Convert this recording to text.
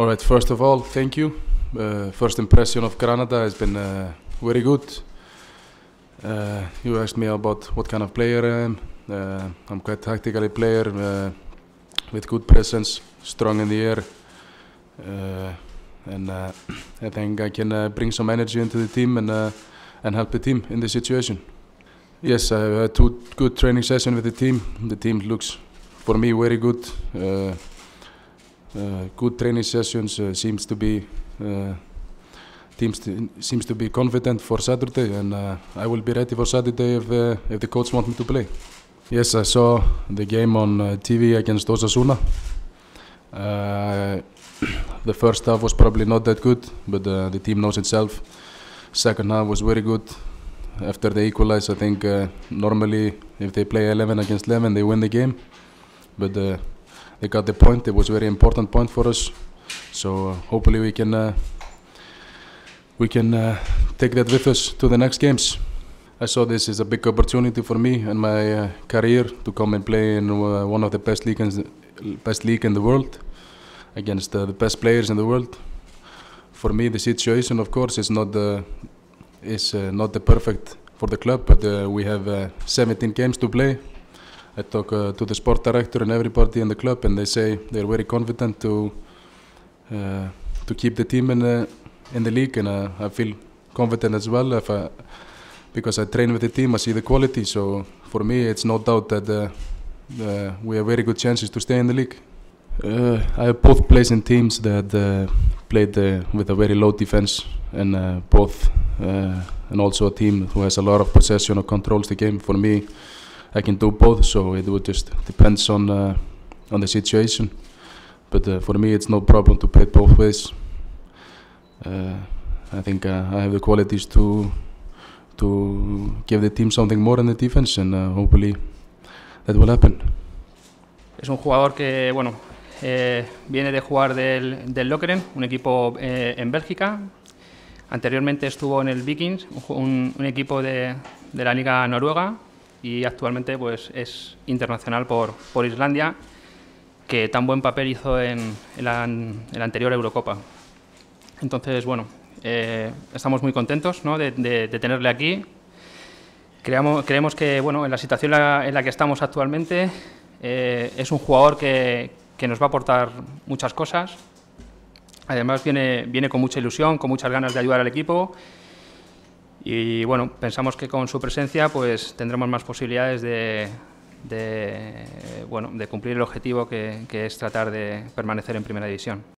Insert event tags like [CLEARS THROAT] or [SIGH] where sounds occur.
All right, first of all, thank you. Uh, first impression of Granada has been uh, very good. Uh, you asked me about what kind of player I am. Uh, I'm quite tactically player uh, with good presence, strong in the air, uh, and I think I can bring some energy into the team and and help the team in the situation. Yes, I had two good training sessions with the team. The team looks, for me, very good. Uh, good training sessions uh, seems to be uh, teams seems to be confident for Saturday, and uh, I will be ready for Saturday if, uh, if the coach wants me to play. Yes, I saw the game on uh, TV against Osasuna. [CLEARS THROAT] the first half was probably not that good, but the team knows itself. Second half was very good. After they equalize, I think normally if they play 11 against 11, they win the game. But they got the point. It was a very important point for us. So uh, hopefully we can uh, we can uh, take that with us to the next games. I saw this as a big opportunity for me and my uh, career to come and play in uh, one of the best leagues, best league in the world, against uh, the best players in the world. For me, the situation, of course, is not the is not the perfect for the club, but we have 17 games to play. I talk uh, to the sport director and everybody in the club, and they say they're very confident to uh, to keep the team in the in the league, and uh, I feel confident as well. If I, because I train with the team, I see the quality. So for me, it's no doubt that uh, uh, we have very good chances to stay in the league. Uh, I have both plays in teams that played with a very low defense, and both, and also a team who has a lot of possession or controls the game. For me. I can do both, so it would just depends on uh, on the situation. But uh, for me, it's no problem to play both ways. Uh, I think I have the qualities to to give the team something more in the defense, and hopefully that will happen. Es un jugador que, bueno, eh, viene de jugar del, Lokeren, un equipo eh, en Bélgica. Anteriormente estuvo en el Vikings, un, equipo de, de, la Liga Noruega y actualmente pues, es internacional por, por Islandia, que tan buen papel hizo en, la, anterior Eurocopa. Entonces, bueno, eh, estamos muy contentos ¿no? de, tenerle aquí. Creamos, creemos que bueno, en la situación en la que estamos actualmente eh, es un jugador que, que, nos va a aportar muchas cosas. Además viene, viene con mucha ilusión, con muchas ganas de ayudar al equipo y bueno, pensamos que con su presencia pues, tendremos más posibilidades de, bueno, de cumplir el objetivo que es tratar de permanecer en primera división.